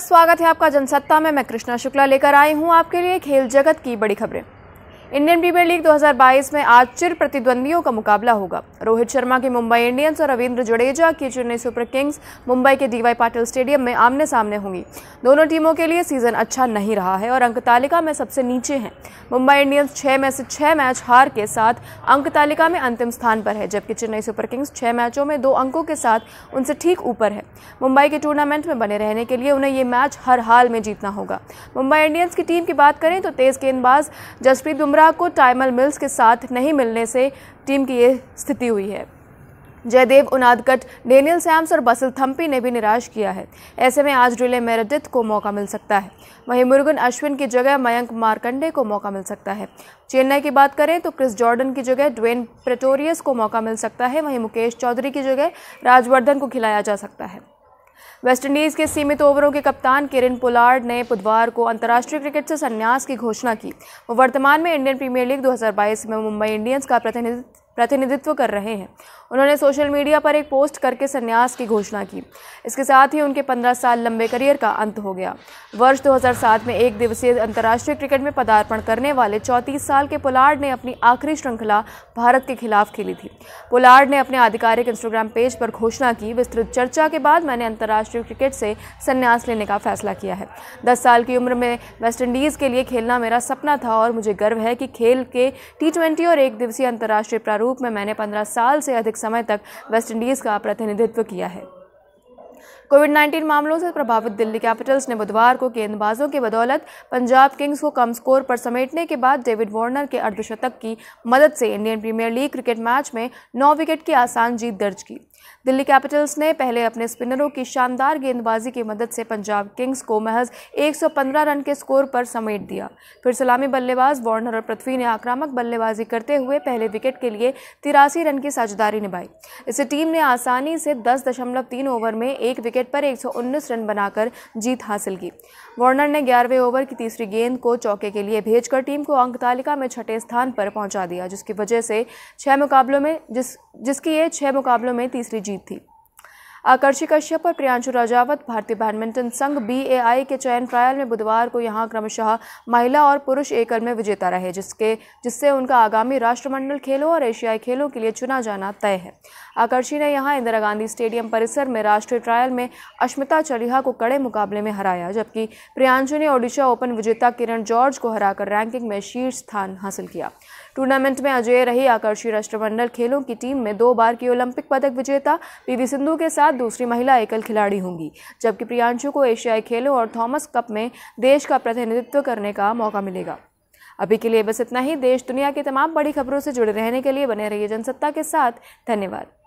स्वागत है आपका जनसत्ता में मैं कृष्णा शुक्ला लेकर आई हूं आपके लिए खेल जगत की बड़ी खबरें इंडियन प्रीमियर लीग 2022 में आज चिर प्रतिद्वंदियों का मुकाबला होगा रोहित शर्मा की मुंबई इंडियंस और रविंद्र जडेजा की चेन्नई सुपर किंग्स मुंबई के डीवाई पाटिल स्टेडियम में आमने सामने होंगी दोनों टीमों के लिए सीजन अच्छा नहीं रहा है और अंक तालिका में सबसे नीचे हैं मुंबई इंडियंस छः में से छः मैच हार के साथ अंक तालिका में अंतिम स्थान पर है जबकि चेन्नई सुपर किंग्स छः मैचों में दो अंकों के साथ उनसे ठीक ऊपर है मुंबई के टूर्नामेंट में बने रहने के लिए उन्हें ये मैच हर हाल में जीतना होगा मुंबई इंडियंस की टीम की बात करें तो तेज गेंदबाज जसप्रीत बुमराह बुमराह को टाइमल मिल्स के साथ नहीं मिलने से टीम की ये स्थिति हुई है जयदेव उनादकट डेनियल सैम्स और बसिल थम्पी ने भी निराश किया है ऐसे में आज रिले मेरेडिथ को मौका मिल सकता है वहीं मुर्गन अश्विन की जगह मयंक मारकंडे को मौका मिल सकता है चेन्नई की बात करें तो क्रिस जॉर्डन की जगह ड्वेन प्रेटोरियस को मौका मिल सकता है वहीं मुकेश चौधरी की जगह राजवर्धन को खिलाया जा सकता है वेस्टइंडीज़ के सीमित ओवरों के कप्तान किरण पोलार्ड ने बुधवार को अंतर्राष्ट्रीय क्रिकेट से संन्यास की घोषणा की वो वर्तमान में इंडियन प्रीमियर लीग 2022 में मुंबई इंडियंस का प्रतिनिधित्व प्रतिनिधित्व कर रहे हैं उन्होंने सोशल मीडिया पर एक पोस्ट करके संन्यास की घोषणा की इसके साथ ही उनके 15 साल लंबे करियर का अंत हो गया वर्ष 2007 में एक दिवसीय अंतर्राष्ट्रीय क्रिकेट में पदार्पण करने वाले चौंतीस साल के पोलार्ड ने अपनी आखिरी श्रृंखला भारत के खिलाफ खेली थी पोलार्ड ने अपने आधिकारिक इंस्टाग्राम पेज पर घोषणा की विस्तृत चर्चा के बाद मैंने अंतर्राष्ट्रीय क्रिकेट से संन्यास लेने का फैसला किया है दस साल की उम्र में वेस्टइंडीज़ के लिए खेलना मेरा सपना था और मुझे गर्व है कि खेल के टी और एक दिवसीय अंतर्राष्ट्रीय प्रारूप रूप में मैंने पंद्रह साल से अधिक समय तक वेस्टइंडीज़ का प्रतिनिधित्व किया है कोविड 19 मामलों से प्रभावित दिल्ली कैपिटल्स ने बुधवार को गेंदबाजों की बदौलत पंजाब किंग्स को कम स्कोर पर समेटने के बाद डेविड वार्नर के अर्धशतक की मदद से Indian Premier League cricket match में नौ विकेट की आसान जीत दर्ज की दिल्ली कैपिटल्स ने पहले अपने स्पिनरों की शानदार गेंदबाजी की मदद से पंजाब किंग्स को महज 115 रन के स्कोर पर समेट दिया फिर सलामी बल्लेबाज वार्नर और पृथ्वी ने आक्रामक बल्लेबाजी करते हुए पहले विकेट के लिए तिरासी रन की साझेदारी निभाई इसे टीम ने आसानी से दस ओवर में एक विकेट पर एक रन बनाकर जीत हासिल की वार्नर ने ग्यारहवें ओवर की तीसरी गेंद को चौके के लिए भेजकर टीम को अंक तालिका में छठे स्थान पर पहुंचा दिया जिसकी वजह से छह मुकाबलों में जिस जिसकी ये छह मुकाबलों में तीसरी दूसरी जीत थी आकर्षी कश्यप और प्रियांशु राजावत भारतीय बैडमिंटन संघ बी के चयन ट्रायल में बुधवार को यहां क्रमशः महिला और पुरुष एकल में विजेता रहे जिसके जिससे उनका आगामी राष्ट्रमंडल खेलों और एशियाई खेलों के लिए चुना जाना तय है आकर्षी ने यहां इंदिरा गांधी स्टेडियम परिसर में राष्ट्रीय ट्रायल में अश्मिता चलिहा को कड़े मुकाबले में हराया जबकि प्रियांशु ने ओडिशा ओपन विजेता किरण जॉर्ज को हराकर रैंकिंग में शीर्ष स्थान हासिल किया टूर्नामेंट में अजय रही आकर्षी राष्ट्रमंडल खेलों की टीम में दो बार की ओलंपिक पदक विजेता पीवी सिंधु के साथ दूसरी महिला एकल खिलाड़ी होंगी जबकि प्रियांशु को एशियाई खेलों और थॉमस कप में देश का प्रतिनिधित्व करने का मौका मिलेगा अभी के लिए बस इतना ही देश दुनिया की तमाम बड़ी खबरों से जुड़े रहने के लिए बने रहिए जनसत्ता के साथ धन्यवाद